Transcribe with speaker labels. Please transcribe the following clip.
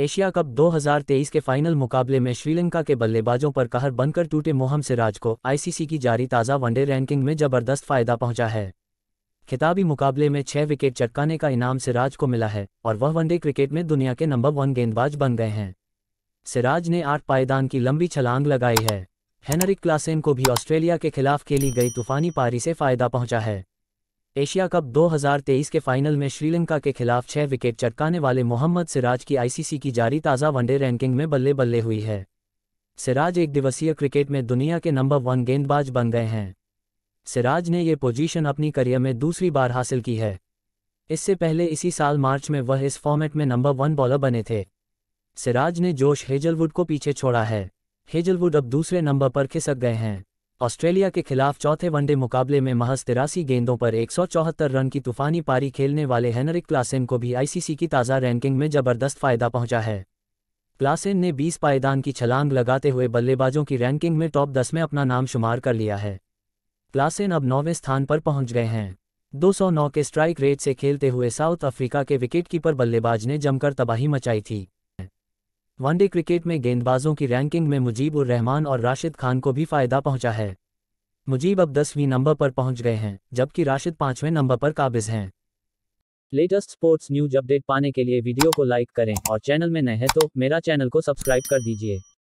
Speaker 1: Asia cup 2023 के final मुकाबले में श्रीलंका के बल्लेबाजों पर कहर बनकर टूटे मोहम सिराज को आईसीसी की जारी ताज़ा वनडे रैंकिंग में जबरदस्त फायदा पहुंचा है खिताबी मुकाबले में छह विकेट चटकाने का इनाम सिराज को मिला है और वह वनडे क्रिकेट में दुनिया के नंबर वन गेंदबाज बन गए हैं सिराज ने आठ पायदान की लंबी छलांग लगाई है हेनरिक क्लासेन को भी ऑस्ट्रेलिया के खिलाफ खेली गई तूफानी पारी से फायदा पहुंचा है एशिया कप 2023 के फाइनल में श्रीलंका के खिलाफ छह विकेट चटकाने वाले मोहम्मद सिराज की आईसीसी की जारी ताज़ा वनडे रैंकिंग में बल्ले बल्ले हुई है सिराज एक दिवसीय क्रिकेट में दुनिया के नंबर वन गेंदबाज बन गए हैं सिराज ने ये पोजीशन अपनी करियर में दूसरी बार हासिल की है इससे पहले इसी साल मार्च में वह इस फॉर्मेट में नंबर वन बॉलर बने थे सिराज ने जोश हेजलवुड को पीछे छोड़ा है हेजलवुड अब दूसरे नंबर पर खिसक गए हैं ऑस्ट्रेलिया के खिलाफ चौथे वनडे मुकाबले में महज तिरासी गेंदों पर एक रन की तूफानी पारी खेलने वाले हेनरिक क्लासेन को भी आईसीसी की ताज़ा रैंकिंग में जबरदस्त फायदा पहुंचा है क्लासेन ने 20 पायदान की छलांग लगाते हुए बल्लेबाजों की रैंकिंग में टॉप 10 में अपना नाम शुमार कर लिया है क्लासेन अब नौवें स्थान पर पहुंच गए हैं 209 के स्ट्राइक रेट से खेलते हुए साउथ अफ्रीका के विकेटकीपर बल्लेबाज ने जमकर तबाही मचाई थी वनडे क्रिकेट में गेंदबाजों की रैंकिंग में मुजीब उर रहमान और राशिद खान को भी फायदा पहुंचा है मुजीब अब दसवीं नंबर पर पहुंच गए हैं जबकि राशिद पांचवें नंबर पर काबिज हैं
Speaker 2: लेटेस्ट स्पोर्ट्स न्यूज अपडेट पाने के लिए वीडियो को लाइक करें और चैनल में नए हैं तो मेरा चैनल को सब्सक्राइब कर दीजिए